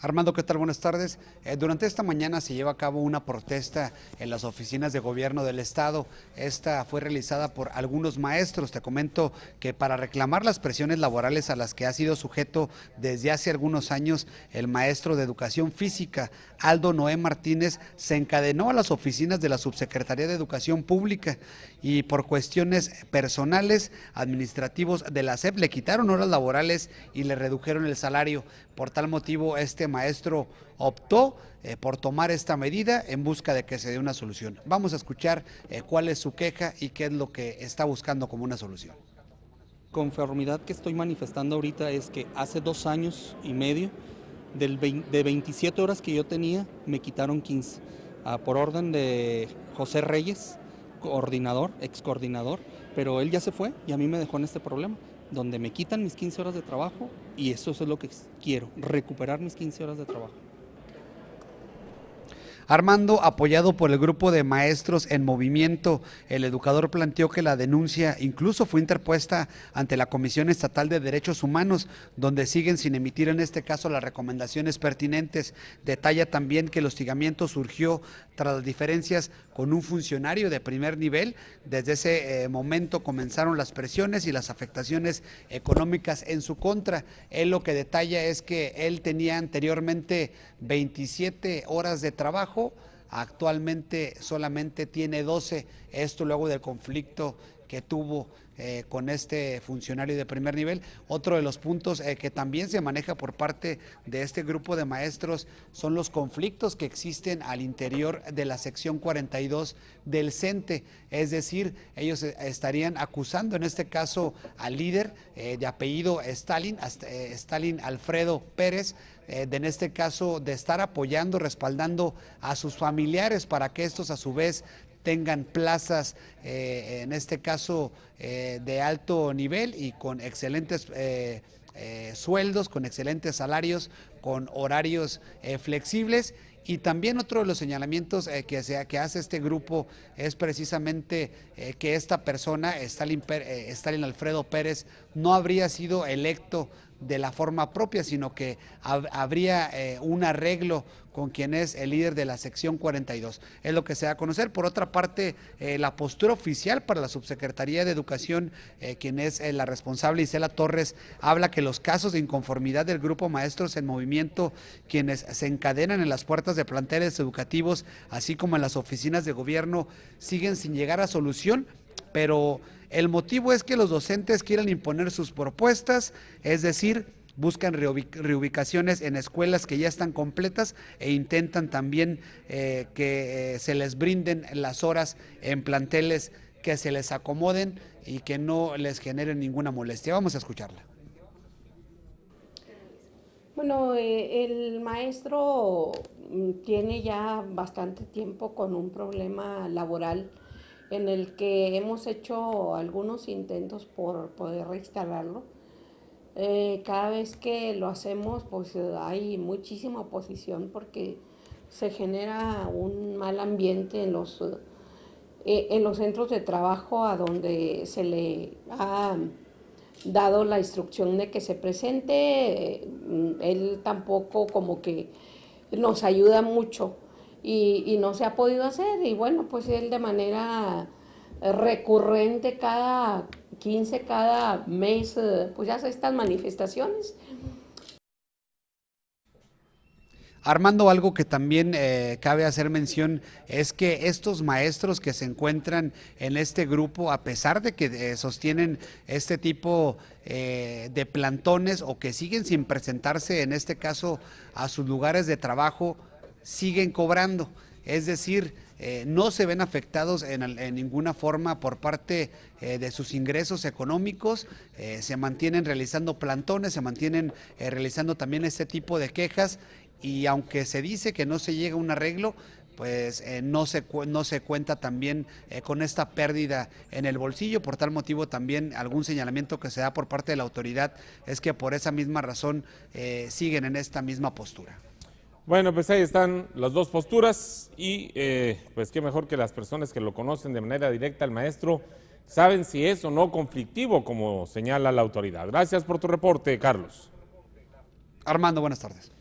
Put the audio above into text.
Armando, ¿qué tal? Buenas tardes. Eh, durante esta mañana se lleva a cabo una protesta en las oficinas de gobierno del Estado. Esta fue realizada por algunos maestros. Te comento que para reclamar las presiones laborales a las que ha sido sujeto desde hace algunos años, el maestro de Educación Física, Aldo Noé Martínez, se encadenó a las oficinas de la Subsecretaría de Educación Pública y por cuestiones personales, administrativos de la SEP le quitaron horas laborales y le redujeron el salario. Por tal motivo, este maestro optó eh, por tomar esta medida en busca de que se dé una solución. Vamos a escuchar eh, cuál es su queja y qué es lo que está buscando como una solución. Conformidad que estoy manifestando ahorita es que hace dos años y medio, del de 27 horas que yo tenía, me quitaron 15, ah, por orden de José Reyes, coordinador, ex coordinador, pero él ya se fue y a mí me dejó en este problema donde me quitan mis 15 horas de trabajo y eso es lo que quiero, recuperar mis 15 horas de trabajo. Armando, apoyado por el grupo de maestros en movimiento, el educador planteó que la denuncia incluso fue interpuesta ante la Comisión Estatal de Derechos Humanos, donde siguen sin emitir en este caso las recomendaciones pertinentes. Detalla también que el hostigamiento surgió tras las diferencias con un funcionario de primer nivel. Desde ese eh, momento comenzaron las presiones y las afectaciones económicas en su contra. Él lo que detalla es que él tenía anteriormente 27 horas de trabajo Actualmente solamente tiene 12, esto luego del conflicto que tuvo eh, con este funcionario de primer nivel. Otro de los puntos eh, que también se maneja por parte de este grupo de maestros son los conflictos que existen al interior de la sección 42 del CENTE. Es decir, ellos eh, estarían acusando en este caso al líder de apellido Stalin, Stalin Alfredo Pérez, de, en este caso de estar apoyando, respaldando a sus familiares para que estos a su vez tengan plazas, eh, en este caso, eh, de alto nivel y con excelentes... Eh, sueldos con excelentes salarios, con horarios flexibles y también otro de los señalamientos que, que, hace este grupo es precisamente que esta persona, Stalin Alfredo Pérez, no habría sido electo de la forma propia, sino que habría eh, un arreglo con quien es el líder de la sección 42. Es lo que se da a conocer. Por otra parte, eh, la postura oficial para la subsecretaría de Educación, eh, quien es la responsable Isela Torres, habla que los casos de inconformidad del grupo Maestros en Movimiento, quienes se encadenan en las puertas de planteles educativos, así como en las oficinas de gobierno, siguen sin llegar a solución pero el motivo es que los docentes quieren imponer sus propuestas, es decir, buscan reubicaciones en escuelas que ya están completas e intentan también eh, que eh, se les brinden las horas en planteles que se les acomoden y que no les generen ninguna molestia. Vamos a escucharla. Bueno, eh, el maestro mm, tiene ya bastante tiempo con un problema laboral en el que hemos hecho algunos intentos por poder reinstalarlo. Eh, cada vez que lo hacemos, pues hay muchísima oposición porque se genera un mal ambiente en los, eh, en los centros de trabajo a donde se le ha dado la instrucción de que se presente. Mm, él tampoco como que nos ayuda mucho y, no se ha podido hacer. Y bueno, pues él de manera recurrente cada 15, cada mes, eh, pues hace estas manifestaciones. Armando, algo que también eh, cabe hacer mención es que estos maestros que se encuentran en este grupo, a pesar de que eh, sostienen este tipo de plantones o que siguen sin presentarse, en este caso, a sus lugares de trabajo, siguen cobrando. Es decir, eh, no se ven afectados en, ninguna forma por parte eh, de sus ingresos económicos, eh, se mantienen realizando plantones, se mantienen realizando también este tipo de quejas y aunque se dice que no se llega a un arreglo, pues no, se, no se cuenta también con esta pérdida en el bolsillo. Por tal motivo también algún señalamiento que se da por parte de la autoridad es que por esa misma razón siguen en esta misma postura. Bueno, pues ahí están las dos posturas y eh, pues qué mejor que las personas que lo conocen de manera directa al maestro saben si es o no conflictivo, como señala la autoridad. Gracias por tu reporte, Carlos. Armando, buenas tardes.